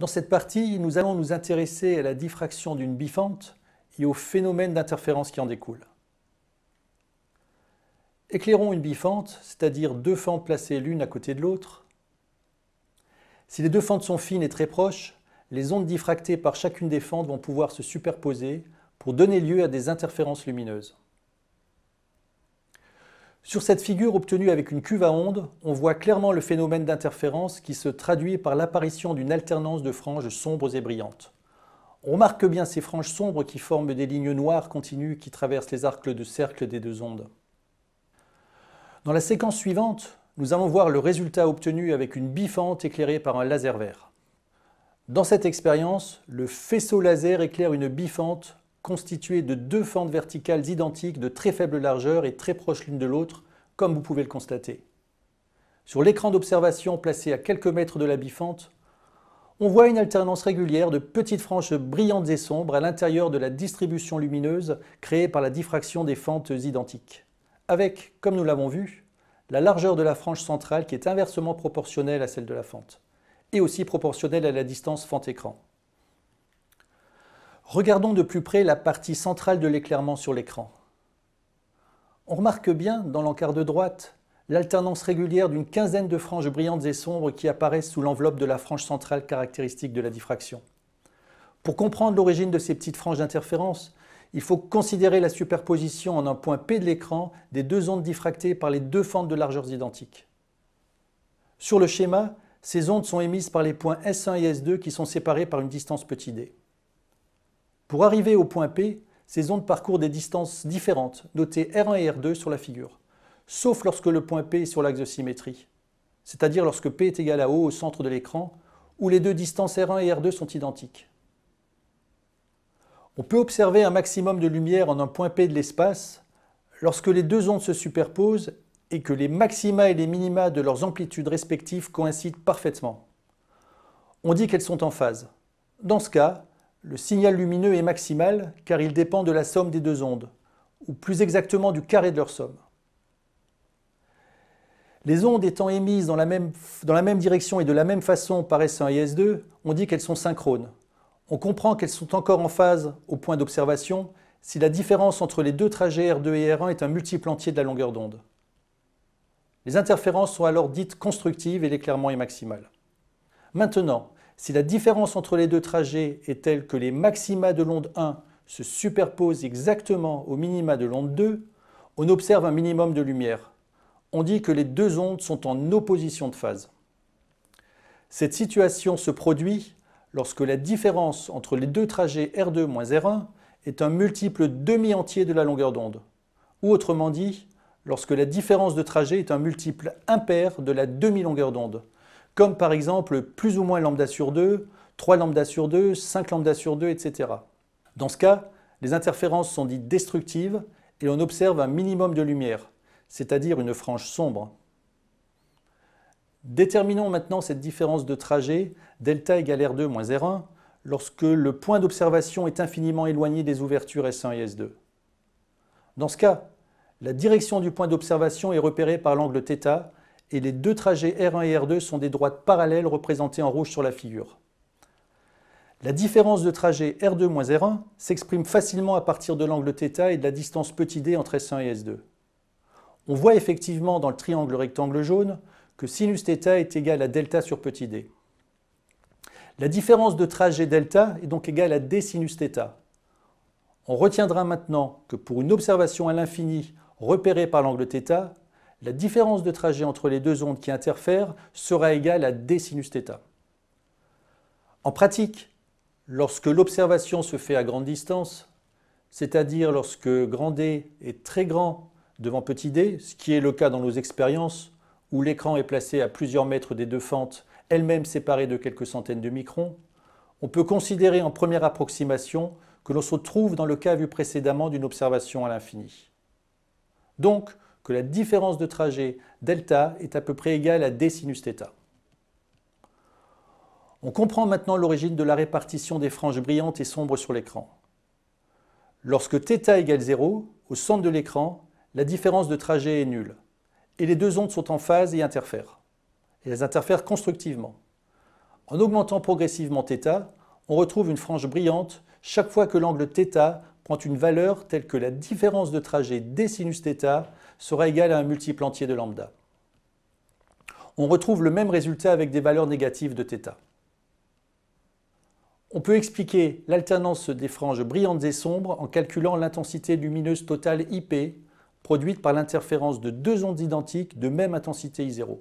Dans cette partie, nous allons nous intéresser à la diffraction d'une bifente et aux phénomènes d'interférence qui en découlent. Éclairons une bifente, c'est-à-dire deux fentes placées l'une à côté de l'autre. Si les deux fentes sont fines et très proches, les ondes diffractées par chacune des fentes vont pouvoir se superposer pour donner lieu à des interférences lumineuses. Sur cette figure obtenue avec une cuve à ondes, on voit clairement le phénomène d'interférence qui se traduit par l'apparition d'une alternance de franges sombres et brillantes. On remarque bien ces franges sombres qui forment des lignes noires continues qui traversent les arcs de cercle des deux ondes. Dans la séquence suivante, nous allons voir le résultat obtenu avec une bifente éclairée par un laser vert. Dans cette expérience, le faisceau laser éclaire une bifente constituée de deux fentes verticales identiques de très faible largeur et très proches l'une de l'autre, comme vous pouvez le constater. Sur l'écran d'observation placé à quelques mètres de la bifente, on voit une alternance régulière de petites franges brillantes et sombres à l'intérieur de la distribution lumineuse créée par la diffraction des fentes identiques, avec, comme nous l'avons vu, la largeur de la frange centrale qui est inversement proportionnelle à celle de la fente, et aussi proportionnelle à la distance fente-écran. Regardons de plus près la partie centrale de l'éclairement sur l'écran. On remarque bien, dans l'encart de droite, l'alternance régulière d'une quinzaine de franges brillantes et sombres qui apparaissent sous l'enveloppe de la frange centrale caractéristique de la diffraction. Pour comprendre l'origine de ces petites franges d'interférence, il faut considérer la superposition en un point P de l'écran des deux ondes diffractées par les deux fentes de largeurs identiques. Sur le schéma, ces ondes sont émises par les points S1 et S2 qui sont séparés par une distance petit d. Pour arriver au point P, ces ondes parcourent des distances différentes, notées R1 et R2 sur la figure, sauf lorsque le point P est sur l'axe de symétrie, c'est-à-dire lorsque P est égal à O au centre de l'écran, où les deux distances R1 et R2 sont identiques. On peut observer un maximum de lumière en un point P de l'espace lorsque les deux ondes se superposent et que les maxima et les minima de leurs amplitudes respectives coïncident parfaitement. On dit qu'elles sont en phase. Dans ce cas, le signal lumineux est maximal car il dépend de la somme des deux ondes, ou plus exactement du carré de leur somme. Les ondes étant émises dans la, même, direction et de la même façon par S1 et S2, on dit qu'elles sont synchrones. On comprend qu'elles sont encore en phase au point d'observation si la différence entre les deux trajets R2 et R1 est un multiple entier de la longueur d'onde. Les interférences sont alors dites constructives et l'éclairement est maximal. Maintenant, si la différence entre les deux trajets est telle que les maxima de l'onde 1 se superposent exactement aux minima de l'onde 2, on observe un minimum de lumière. On dit que les deux ondes sont en opposition de phase. Cette situation se produit lorsque la différence entre les deux trajets R2-R1 est un multiple demi-entier de la longueur d'onde, ou autrement dit, lorsque la différence de trajet est un multiple impair de la demi-longueur d'onde, comme par exemple plus ou moins lambda sur 2, 3 lambda sur 2, 5 lambda sur 2, etc. Dans ce cas, les interférences sont dites destructives et on observe un minimum de lumière, c'est-à-dire une frange sombre. Déterminons maintenant cette différence de trajet, delta égale R2 moins R1, lorsque le point d'observation est infiniment éloigné des ouvertures S1 et S2. Dans ce cas, la direction du point d'observation est repérée par l'angle θ et les deux trajets R1 et R2 sont des droites parallèles représentées en rouge sur la figure. La différence de trajet R2-R1 s'exprime facilement à partir de l'angle θ et de la distance petit d entre S1 et S2. On voit effectivement dans le triangle rectangle jaune que sinus est égal à delta sur petit d. La différence de trajet delta est donc égale à d sinus On retiendra maintenant que pour une observation à l'infini repérée par l'angle θ, la différence de trajet entre les deux ondes qui interfèrent sera égale à d sinus En pratique, lorsque l'observation se fait à grande distance, c'est-à-dire lorsque grand D est très grand devant petit d, ce qui est le cas dans nos expériences, où l'écran est placé à plusieurs mètres des deux fentes, elles-mêmes séparées de quelques centaines de microns, on peut considérer en première approximation que l'on se trouve dans le cas vu précédemment d'une observation à l'infini. Donc, que la différence de trajet delta est à peu près égale à d sinus On comprend maintenant l'origine de la répartition des franges brillantes et sombres sur l'écran. Lorsque θ égale 0, au centre de l'écran, la différence de trajet est nulle, et les deux ondes sont en phase et interfèrent. Et elles interfèrent constructivement. En augmentant progressivement θ, on retrouve une frange brillante chaque fois que l'angle θ prend une valeur telle que la différence de trajet d sinus sera égal à un multiple entier de lambda. On retrouve le même résultat avec des valeurs négatives de θ. On peut expliquer l'alternance des franges brillantes et sombres en calculant l'intensité lumineuse totale IP produite par l'interférence de deux ondes identiques de même intensité I0.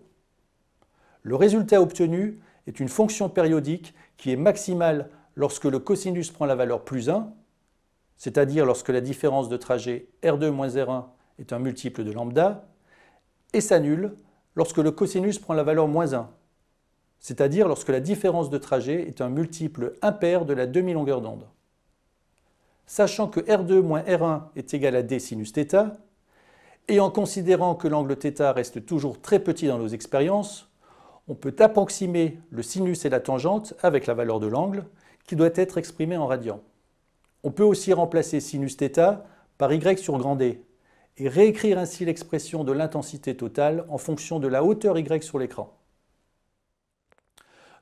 Le résultat obtenu est une fonction périodique qui est maximale lorsque le cosinus prend la valeur plus 1, c'est-à-dire lorsque la différence de trajet R2-R1 est un multiple de lambda et s'annule lorsque le cosinus prend la valeur moins 1, c'est-à-dire lorsque la différence de trajet est un multiple impair de la demi-longueur d'onde. Sachant que R2 moins R1 est égal à d sinus θ, et en considérant que l'angle θ reste toujours très petit dans nos expériences, on peut approximer le sinus et la tangente avec la valeur de l'angle, qui doit être exprimée en radian. On peut aussi remplacer sinus θ par y sur grand d, et réécrire ainsi l'expression de l'intensité totale en fonction de la hauteur y sur l'écran.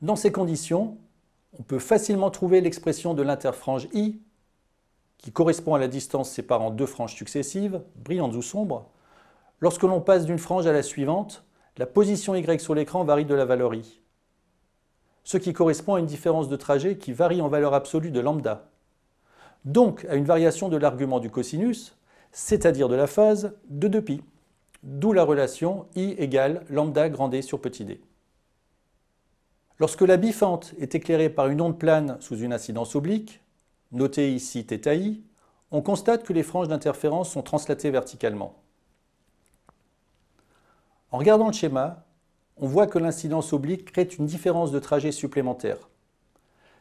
Dans ces conditions, on peut facilement trouver l'expression de l'interfrange I, qui correspond à la distance séparant deux franges successives, brillantes ou sombres. Lorsque l'on passe d'une frange à la suivante, la position Y sur l'écran varie de la valeur I, ce qui correspond à une différence de trajet qui varie en valeur absolue de lambda, donc à une variation de l'argument du cosinus, c'est-à-dire de la phase de 2π, d'où la relation i égale lambda grand d sur petit d. Lorsque la bifente est éclairée par une onde plane sous une incidence oblique, notée ici i, on constate que les franges d'interférence sont translatées verticalement. En regardant le schéma, on voit que l'incidence oblique crée une différence de trajet supplémentaire.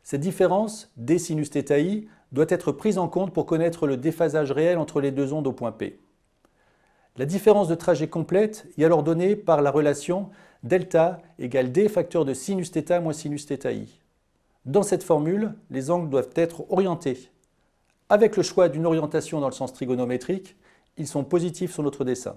Cette différence, d sinus θi, doit être prise en compte pour connaître le déphasage réel entre les deux ondes au point P. La différence de trajet complète est alors donnée par la relation delta égale d facteur de sinus theta moins sinus Dans cette formule, les angles doivent être orientés. Avec le choix d'une orientation dans le sens trigonométrique, ils sont positifs sur notre dessin.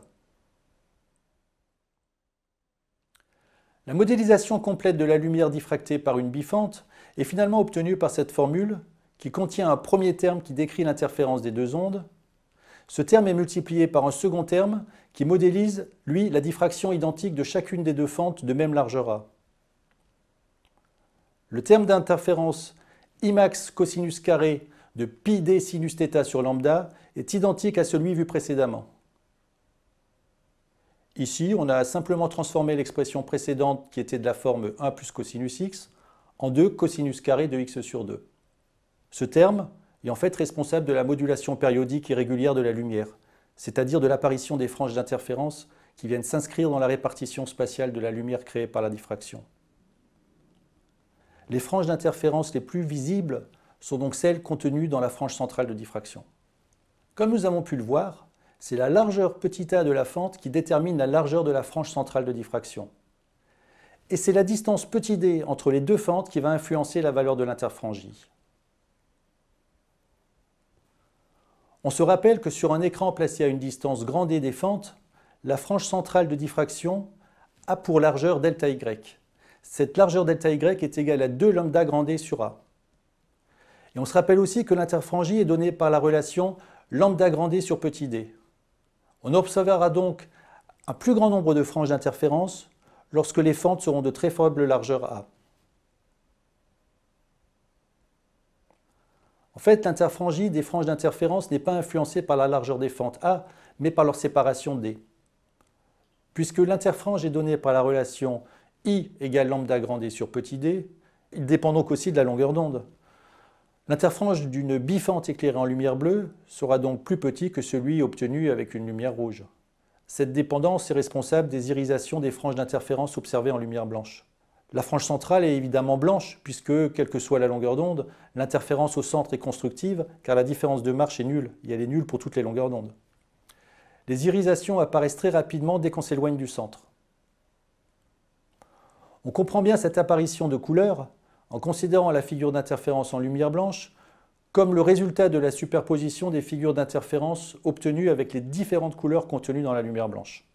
La modélisation complète de la lumière diffractée par une bifente est finalement obtenue par cette formule qui contient un premier terme qui décrit l'interférence des deux ondes, ce terme est multiplié par un second terme qui modélise, lui, la diffraction identique de chacune des deux fentes de même largeur A. Le terme d'interférence Imax cosinus carré de pi d sinus θ sur lambda est identique à celui vu précédemment. Ici, on a simplement transformé l'expression précédente qui était de la forme 1 plus cosinus x en 2 cosinus carré de x sur 2. Ce terme est en fait responsable de la modulation périodique et régulière de la lumière, c'est-à-dire de l'apparition des franges d'interférence qui viennent s'inscrire dans la répartition spatiale de la lumière créée par la diffraction. Les franges d'interférence les plus visibles sont donc celles contenues dans la frange centrale de diffraction. Comme nous avons pu le voir, c'est la largeur petit a de la fente qui détermine la largeur de la frange centrale de diffraction. Et c'est la distance petit d entre les deux fentes qui va influencer la valeur de l'interfrangie. On se rappelle que sur un écran placé à une distance grande des fentes, la frange centrale de diffraction a pour largeur delta y. Cette largeur delta y est égale à 2 lambda grand sur a. Et on se rappelle aussi que l'interfrangie est donnée par la relation lambda grand d sur petit d. On observera donc un plus grand nombre de franges d'interférence lorsque les fentes seront de très faible largeur a. En fait, l'interfrangie des franges d'interférence n'est pas influencée par la largeur des fentes A, mais par leur séparation D. Puisque l'interfrange est donnée par la relation I égale lambda grand D sur petit d, il dépend donc aussi de la longueur d'onde. L'interfrange d'une bifente éclairée en lumière bleue sera donc plus petit que celui obtenu avec une lumière rouge. Cette dépendance est responsable des irisations des franges d'interférence observées en lumière blanche. La frange centrale est évidemment blanche, puisque, quelle que soit la longueur d'onde, l'interférence au centre est constructive, car la différence de marche est nulle, et elle est nulle pour toutes les longueurs d'onde. Les irisations apparaissent très rapidement dès qu'on s'éloigne du centre. On comprend bien cette apparition de couleurs en considérant la figure d'interférence en lumière blanche comme le résultat de la superposition des figures d'interférence obtenues avec les différentes couleurs contenues dans la lumière blanche.